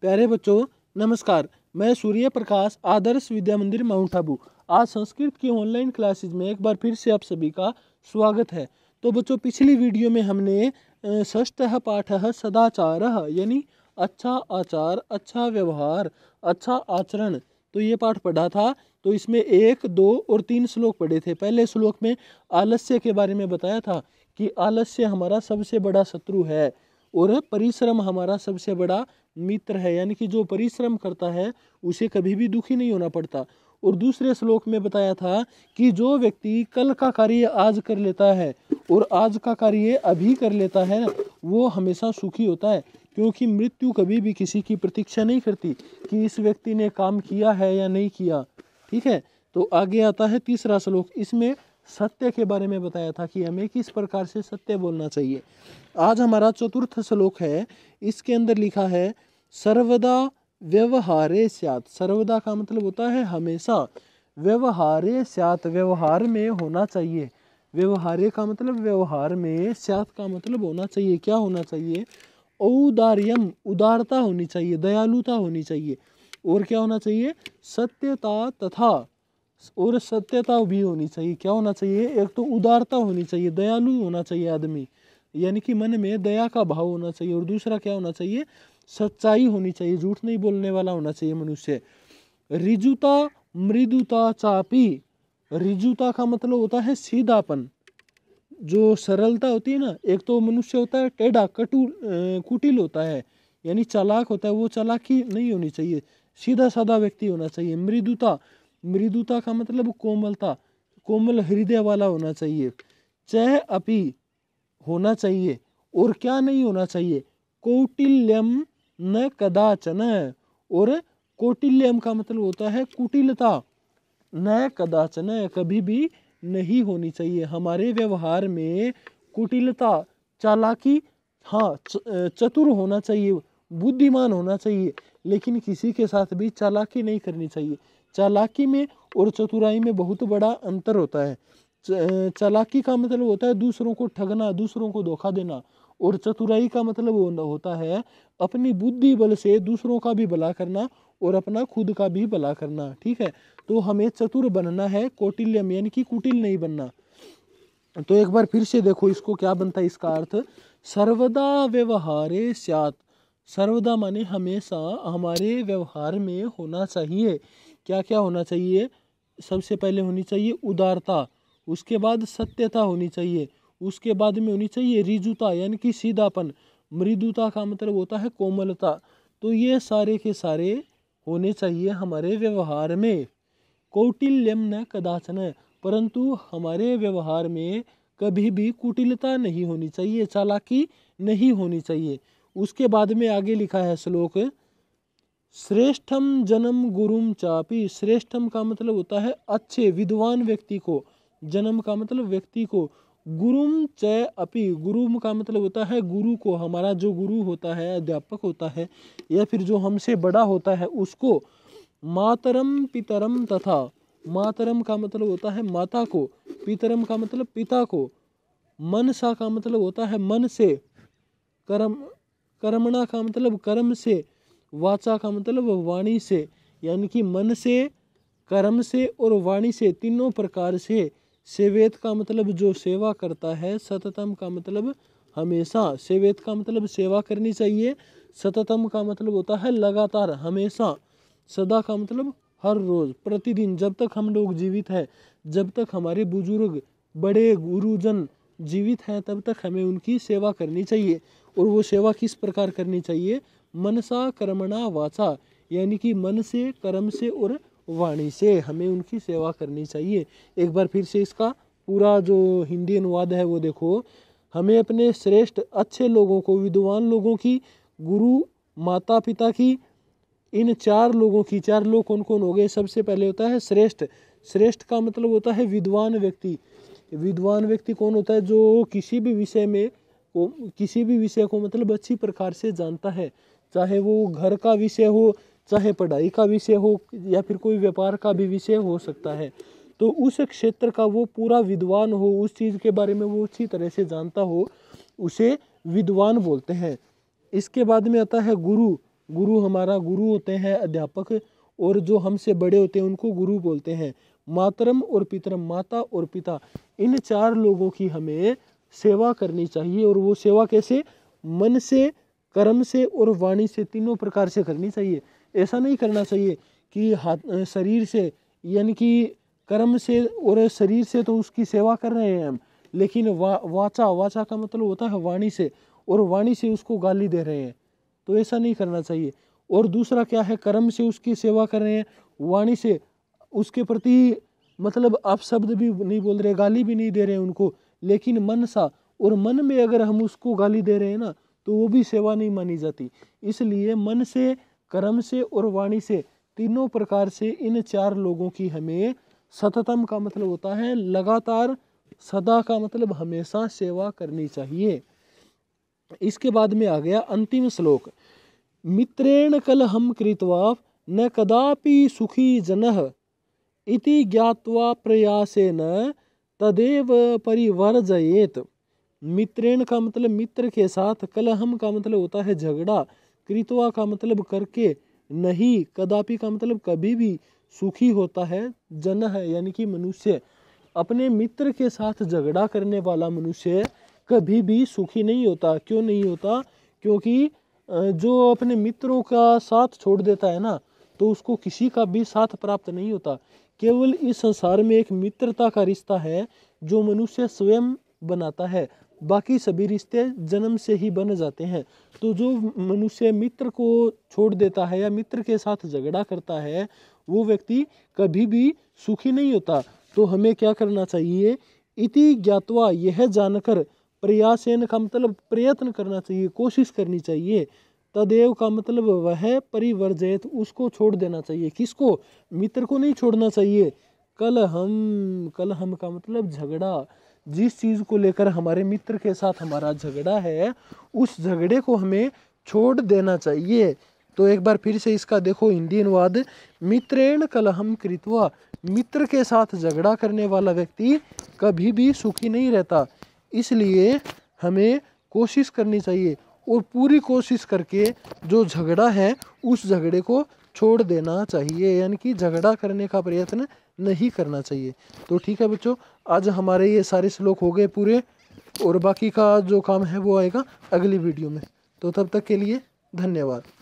प्यारे बच्चों नमस्कार मैं सूर्य प्रकाश आदर्श विद्या मंदिर माउंट आबू आज संस्कृत की ऑनलाइन क्लासेज में एक बार फिर से आप सभी का स्वागत है तो बच्चों पिछली वीडियो में हमने षष्ठ पाठ सदाचार यानी अच्छा आचार अच्छा व्यवहार अच्छा आचरण तो ये पाठ पढ़ा था तो इसमें एक दो और तीन श्लोक पढ़े थे पहले श्लोक में आलस्य के बारे में बताया था कि आलस्य हमारा सबसे बड़ा शत्रु है और परिश्रम हमारा सबसे बड़ा मित्र है यानी कि जो परिश्रम करता है उसे कभी भी दुखी नहीं होना पड़ता और दूसरे श्लोक में बताया था कि जो व्यक्ति कल का कार्य आज कर लेता है और आज का कार्य अभी कर लेता है वो हमेशा सुखी होता है क्योंकि मृत्यु कभी भी किसी की प्रतीक्षा नहीं करती कि इस व्यक्ति ने काम किया है या नहीं किया ठीक है तो आगे आता है तीसरा श्लोक इसमें सत्य के बारे में बताया था कि हमें किस प्रकार से सत्य बोलना चाहिए आज हमारा चतुर्थ श्लोक है इसके अंदर लिखा है सर्वदा व्यवहारे स्यात सर्वदा का मतलब होता है हमेशा व्यवहारे स्यात व्यवहार में होना चाहिए व्यवहारे का मतलब व्यवहार में स्यात का मतलब होना चाहिए क्या होना चाहिए औदार्यम उदारता होनी चाहिए दयालुता होनी चाहिए और क्या होना चाहिए सत्यता तथा और सत्यता भी होनी चाहिए क्या होना चाहिए एक तो उदारता होनी चाहिए दयालु होना चाहिए आदमी यानी कि मन में दया का भाव होना चाहिए और दूसरा क्या होना चाहिए सच्चाई होनी चाहिए झूठ नहीं बोलने वाला होना चाहिए मनुष्य रिजुता मृदुता चापी रिजुता का मतलब होता है सीधापन जो सरलता होती है ना एक तो मनुष्य होता है टेढ़ा कटु कुटिल होता है यानी चालाक होता है वो चालाकी नहीं होनी चाहिए सीधा साधा व्यक्ति होना चाहिए मृदुता मृदुता का मतलब कोमलता कोमल हृदय वाला होना चाहिए चह अपि होना चाहिए और क्या नहीं होना चाहिए कौटिल्यम न कदाचन और कौटिल्यम का मतलब होता है कुटिलता न कदाचन कभी भी नहीं होनी चाहिए हमारे व्यवहार में कुटिलता चालाकी हाँ चतुर होना चाहिए बुद्धिमान होना चाहिए लेकिन किसी के साथ भी चालाकी नहीं करनी चाहिए चालाकी में और चतुराई में बहुत बड़ा अंतर होता है चालाकी का मतलब होता है दूसरों को ठगना दूसरों को धोखा देना और चतुराई का मतलब होता है अपनी बुद्धि बल से दूसरों का भी भला करना और अपना खुद का भी भला करना ठीक है तो हमें चतुर बनना है कौटिल्यम यानी कि कुटिल नहीं बनना तो एक बार फिर से देखो इसको क्या बनता है इसका अर्थ सर्वदा व्यवहारे स्यात सर्वदा माने हमेशा हमारे व्यवहार में होना चाहिए क्या क्या होना चाहिए सबसे पहले होनी चाहिए उदारता उसके बाद सत्यता होनी चाहिए उसके बाद में होनी चाहिए रिजुता यानी कि सीधापन मृदुता का मतलब होता है कोमलता तो ये सारे के सारे होने चाहिए हमारे व्यवहार में कौटिल्यम न कदाचन परंतु हमारे व्यवहार में कभी भी कुटिलता नहीं होनी चाहिए चालाकी नहीं होनी चाहिए उसके बाद में आगे लिखा है श्लोक श्रेष्ठम जन्म गुरुम चापी श्रेष्ठम का मतलब होता है अच्छे विद्वान व्यक्ति को जन्म का मतलब व्यक्ति को गुरुम चय अपि गुरुम का मतलब होता है गुरु को हमारा जो गुरु होता है अध्यापक होता है या फिर जो हमसे बड़ा होता है उसको मातरम पितरम तथा मातरम का मतलब होता है माता को पितरम का मतलब पिता को मन सा का मतलब होता है मन से कर्म कर्मणा का मतलब कर्म से वाचा का मतलब वाणी से यानी कि मन से कर्म से और वाणी से तीनों प्रकार से सेवेत का मतलब जो सेवा करता है सततम का मतलब हमेशा सेवेत का मतलब सेवा करनी चाहिए सततम का मतलब होता है लगातार हमेशा सदा का मतलब हर रोज़ प्रतिदिन जब तक हम लोग जीवित हैं जब तक हमारे बुजुर्ग बड़े गुरुजन जीवित हैं तब तक हमें उनकी सेवा करनी चाहिए और वो सेवा किस प्रकार करनी चाहिए मनसा कर्मणा वाचा यानी कि मन से कर्म से और वाणी से हमें उनकी सेवा करनी चाहिए एक बार फिर से इसका पूरा जो हिंदी अनुवाद है वो देखो हमें अपने श्रेष्ठ अच्छे लोगों को विद्वान लोगों की गुरु माता पिता की इन चार लोगों की चार लोग कौन कौन हो गए सबसे पहले होता है श्रेष्ठ श्रेष्ठ का मतलब होता है विद्वान व्यक्ति विद्वान व्यक्ति कौन होता है जो किसी भी विषय में किसी भी विषय को मतलब अच्छी प्रकार से जानता है चाहे वो घर का विषय हो चाहे पढ़ाई का विषय हो या फिर कोई व्यापार का भी विषय हो सकता है तो उस क्षेत्र का वो पूरा विद्वान हो उस चीज़ के बारे में वो अच्छी तरह से जानता हो उसे विद्वान बोलते हैं इसके बाद में आता है गुरु गुरु हमारा गुरु होते हैं अध्यापक और जो हमसे बड़े होते हैं उनको गुरु बोलते हैं मातरम और पितरम माता और पिता इन चार लोगों की हमें सेवा करनी चाहिए और वो सेवा कैसे मन से कर्म से और वाणी से तीनों प्रकार से करनी चाहिए ऐसा नहीं करना चाहिए कि हाथ शरीर से यानी कि कर्म से और शरीर से तो उसकी सेवा कर रहे हैं हम लेकिन वा, वाचा वाचा का मतलब होता है वाणी से और वाणी से उसको गाली दे रहे हैं तो ऐसा नहीं करना चाहिए और दूसरा क्या है कर्म से उसकी सेवा कर रहे हैं वाणी से उसके प्रति मतलब आप शब्द भी नहीं बोल रहे गाली भी नहीं दे रहे उनको लेकिन मन सा और मन में अगर हम उसको गाली दे रहे हैं ना तो वो भी सेवा नहीं मानी जाती इसलिए मन से कर्म से और वाणी से तीनों प्रकार से इन चार लोगों की हमें सततम का मतलब होता है लगातार सदा का मतलब हमेशा सेवा करनी चाहिए इसके बाद में आ गया अंतिम श्लोक मित्रेण कल हम कृतवा न कदापि सुखी जन इति ज्ञावा प्रयासेन तदेव परिवर्जयेत मित्रेण का मतलब मित्र के साथ कलहम का मतलब होता है झगड़ा कृतवा का मतलब करके नहीं कदापि का मतलब कभी भी सुखी होता है जन है यानी कि मनुष्य अपने मित्र के साथ झगड़ा करने वाला मनुष्य कभी भी सुखी नहीं होता क्यों नहीं होता क्योंकि जो अपने मित्रों का साथ छोड़ देता है ना तो उसको किसी का भी साथ प्राप्त नहीं होता केवल इस संसार में एक मित्रता का रिश्ता है जो मनुष्य स्वयं बनाता है बाकी सभी रिश्ते जन्म से ही बन जाते हैं तो जो मनुष्य मित्र को छोड़ देता है या मित्र के साथ झगड़ा करता है वो व्यक्ति कभी भी सुखी नहीं होता तो हमें क्या करना चाहिए इति ज्ञातवा यह जानकर प्रयासेन का मतलब प्रयत्न करना चाहिए कोशिश करनी चाहिए तदेव का मतलब वह परिवर्जित उसको छोड़ देना चाहिए किसको मित्र को नहीं छोड़ना चाहिए कल हम कल हम का मतलब झगड़ा जिस चीज़ को लेकर हमारे मित्र के साथ हमारा झगड़ा है उस झगड़े को हमें छोड़ देना चाहिए तो एक बार फिर से इसका देखो हिंदी अनुवाद मित्रेण कलहम कृतवा मित्र के साथ झगड़ा करने वाला व्यक्ति कभी भी सुखी नहीं रहता इसलिए हमें कोशिश करनी चाहिए और पूरी कोशिश करके जो झगड़ा है उस झगड़े को छोड़ देना चाहिए यानी कि झगड़ा करने का प्रयत्न नहीं करना चाहिए तो ठीक है बच्चों आज हमारे ये सारे श्लोक हो गए पूरे और बाकी का जो काम है वो आएगा अगली वीडियो में तो तब तक के लिए धन्यवाद